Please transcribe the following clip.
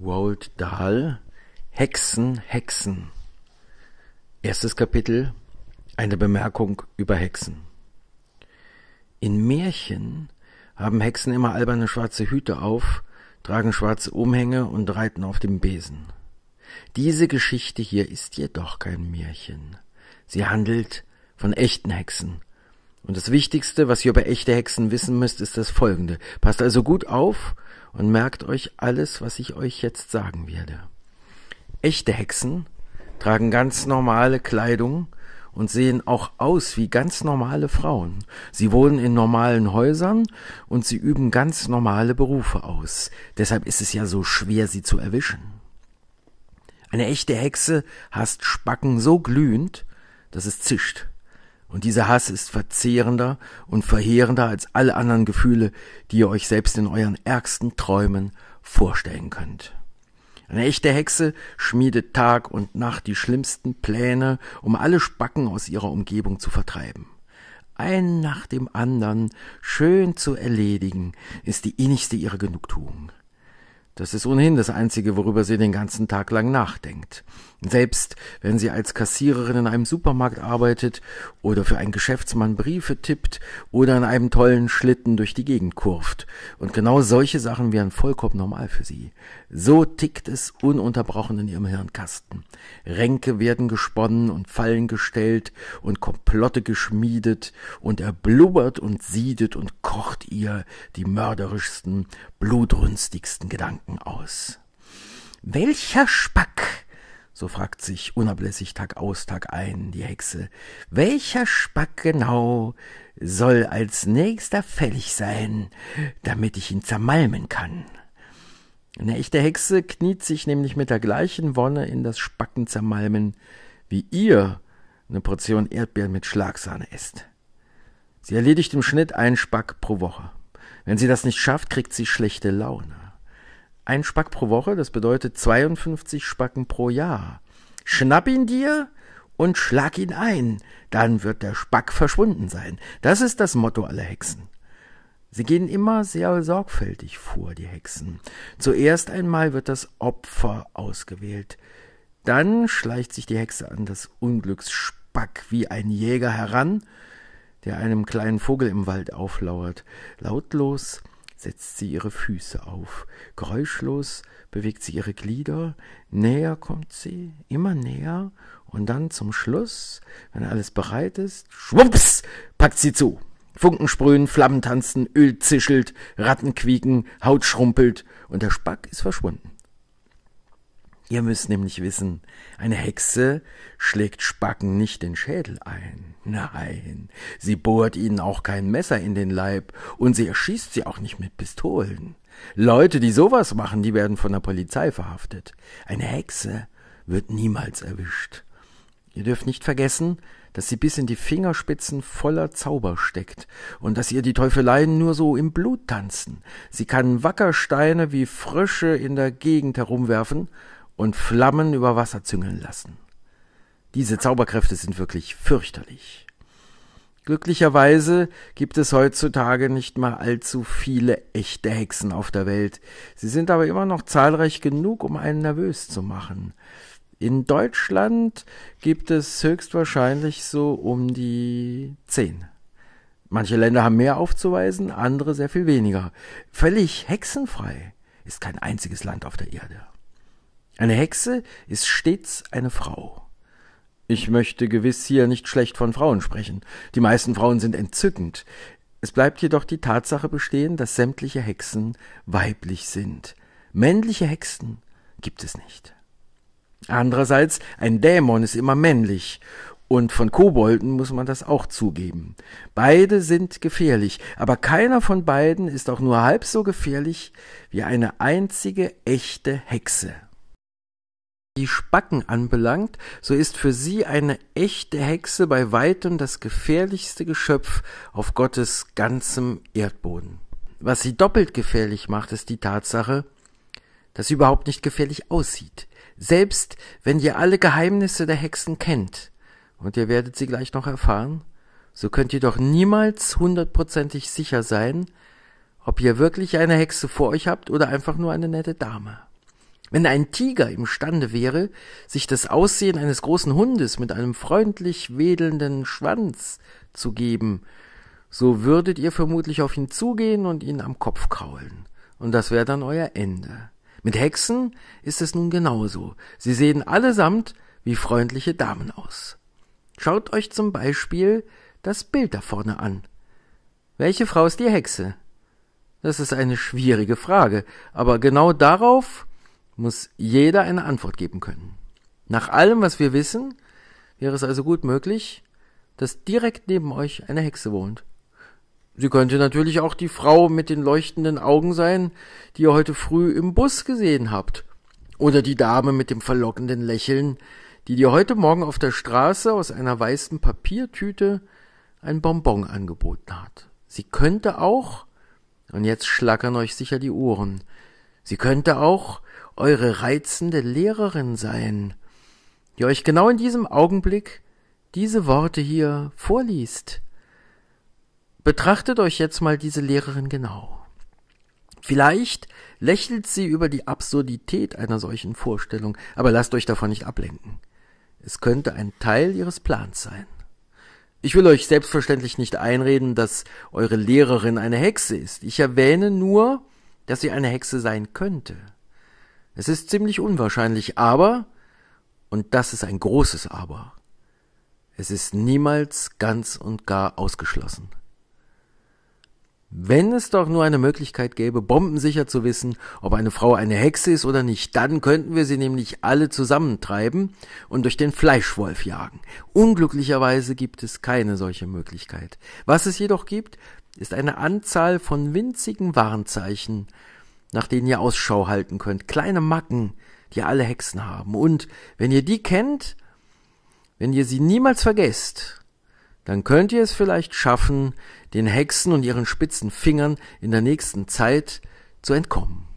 Roald Dahl Hexen, Hexen. Erstes Kapitel Eine Bemerkung über Hexen. In Märchen haben Hexen immer alberne schwarze Hüte auf, tragen schwarze Umhänge und reiten auf dem Besen. Diese Geschichte hier ist jedoch kein Märchen. Sie handelt von echten Hexen, und das Wichtigste, was ihr über echte Hexen wissen müsst, ist das folgende. Passt also gut auf und merkt euch alles, was ich euch jetzt sagen werde. Echte Hexen tragen ganz normale Kleidung und sehen auch aus wie ganz normale Frauen. Sie wohnen in normalen Häusern und sie üben ganz normale Berufe aus. Deshalb ist es ja so schwer, sie zu erwischen. Eine echte Hexe hasst Spacken so glühend, dass es zischt. Und dieser Hass ist verzehrender und verheerender als alle anderen Gefühle, die ihr euch selbst in euren ärgsten Träumen vorstellen könnt. Eine echte Hexe schmiedet Tag und Nacht die schlimmsten Pläne, um alle Spacken aus ihrer Umgebung zu vertreiben. Einen nach dem anderen schön zu erledigen, ist die innigste ihrer Genugtuung. Das ist ohnehin das Einzige, worüber sie den ganzen Tag lang nachdenkt. Selbst wenn sie als Kassiererin in einem Supermarkt arbeitet oder für einen Geschäftsmann Briefe tippt oder in einem tollen Schlitten durch die Gegend kurft. Und genau solche Sachen wären vollkommen normal für sie. So tickt es ununterbrochen in ihrem Hirnkasten. Ränke werden gesponnen und Fallen gestellt und Komplotte geschmiedet und er blubbert und siedet und kocht ihr die mörderischsten, blutrünstigsten Gedanken aus. Welcher Spack! So fragt sich unablässig Tag aus, Tag ein die Hexe, welcher Spack genau soll als nächster fällig sein, damit ich ihn zermalmen kann? Eine echte Hexe kniet sich nämlich mit der gleichen Wonne in das Spacken zermalmen, wie ihr eine Portion Erdbeeren mit Schlagsahne esst. Sie erledigt im Schnitt einen Spack pro Woche. Wenn sie das nicht schafft, kriegt sie schlechte Laune ein Spack pro Woche, das bedeutet 52 Spacken pro Jahr. Schnapp ihn dir und schlag ihn ein, dann wird der Spack verschwunden sein. Das ist das Motto aller Hexen. Sie gehen immer sehr sorgfältig vor, die Hexen. Zuerst einmal wird das Opfer ausgewählt. Dann schleicht sich die Hexe an das Unglücksspack wie ein Jäger heran, der einem kleinen Vogel im Wald auflauert. Lautlos setzt sie ihre Füße auf. Geräuschlos bewegt sie ihre Glieder. Näher kommt sie, immer näher. Und dann zum Schluss, wenn alles bereit ist, schwupps, packt sie zu. Funken sprühen, Flammen tanzen, Öl zischelt, Ratten quieken, Haut schrumpelt und der Spack ist verschwunden. Ihr müsst nämlich wissen, eine Hexe schlägt Spacken nicht den Schädel ein. Nein, sie bohrt ihnen auch kein Messer in den Leib und sie erschießt sie auch nicht mit Pistolen. Leute, die sowas machen, die werden von der Polizei verhaftet. Eine Hexe wird niemals erwischt. Ihr dürft nicht vergessen, dass sie bis in die Fingerspitzen voller Zauber steckt und dass ihr die Teufeleien nur so im Blut tanzen. Sie kann Wackersteine wie Frösche in der Gegend herumwerfen und Flammen über Wasser züngeln lassen. Diese Zauberkräfte sind wirklich fürchterlich. Glücklicherweise gibt es heutzutage nicht mal allzu viele echte Hexen auf der Welt. Sie sind aber immer noch zahlreich genug, um einen nervös zu machen. In Deutschland gibt es höchstwahrscheinlich so um die zehn. Manche Länder haben mehr aufzuweisen, andere sehr viel weniger. Völlig hexenfrei ist kein einziges Land auf der Erde. Eine Hexe ist stets eine Frau. Ich möchte gewiss hier nicht schlecht von Frauen sprechen. Die meisten Frauen sind entzückend. Es bleibt jedoch die Tatsache bestehen, dass sämtliche Hexen weiblich sind. Männliche Hexen gibt es nicht. Andererseits, ein Dämon ist immer männlich und von Kobolden muss man das auch zugeben. Beide sind gefährlich, aber keiner von beiden ist auch nur halb so gefährlich wie eine einzige echte Hexe die Spacken anbelangt, so ist für sie eine echte Hexe bei weitem das gefährlichste Geschöpf auf Gottes ganzem Erdboden. Was sie doppelt gefährlich macht, ist die Tatsache, dass sie überhaupt nicht gefährlich aussieht. Selbst wenn ihr alle Geheimnisse der Hexen kennt, und ihr werdet sie gleich noch erfahren, so könnt ihr doch niemals hundertprozentig sicher sein, ob ihr wirklich eine Hexe vor euch habt oder einfach nur eine nette Dame. Wenn ein Tiger imstande wäre, sich das Aussehen eines großen Hundes mit einem freundlich wedelnden Schwanz zu geben, so würdet ihr vermutlich auf ihn zugehen und ihn am Kopf kraulen. Und das wäre dann euer Ende. Mit Hexen ist es nun genauso. Sie sehen allesamt wie freundliche Damen aus. Schaut euch zum Beispiel das Bild da vorne an. Welche Frau ist die Hexe? Das ist eine schwierige Frage, aber genau darauf muss jeder eine Antwort geben können. Nach allem, was wir wissen, wäre es also gut möglich, dass direkt neben euch eine Hexe wohnt. Sie könnte natürlich auch die Frau mit den leuchtenden Augen sein, die ihr heute früh im Bus gesehen habt, oder die Dame mit dem verlockenden Lächeln, die dir heute Morgen auf der Straße aus einer weißen Papiertüte ein Bonbon angeboten hat. Sie könnte auch, und jetzt schlackern euch sicher die Ohren, sie könnte auch eure reizende Lehrerin sein, die euch genau in diesem Augenblick diese Worte hier vorliest. Betrachtet euch jetzt mal diese Lehrerin genau. Vielleicht lächelt sie über die Absurdität einer solchen Vorstellung, aber lasst euch davon nicht ablenken. Es könnte ein Teil ihres Plans sein. Ich will euch selbstverständlich nicht einreden, dass eure Lehrerin eine Hexe ist. Ich erwähne nur, dass sie eine Hexe sein könnte. Es ist ziemlich unwahrscheinlich, aber, und das ist ein großes Aber, es ist niemals ganz und gar ausgeschlossen. Wenn es doch nur eine Möglichkeit gäbe, bombensicher zu wissen, ob eine Frau eine Hexe ist oder nicht, dann könnten wir sie nämlich alle zusammentreiben und durch den Fleischwolf jagen. Unglücklicherweise gibt es keine solche Möglichkeit. Was es jedoch gibt, ist eine Anzahl von winzigen Warnzeichen, nach denen ihr Ausschau halten könnt. Kleine Macken, die alle Hexen haben. Und wenn ihr die kennt, wenn ihr sie niemals vergesst, dann könnt ihr es vielleicht schaffen, den Hexen und ihren spitzen Fingern in der nächsten Zeit zu entkommen.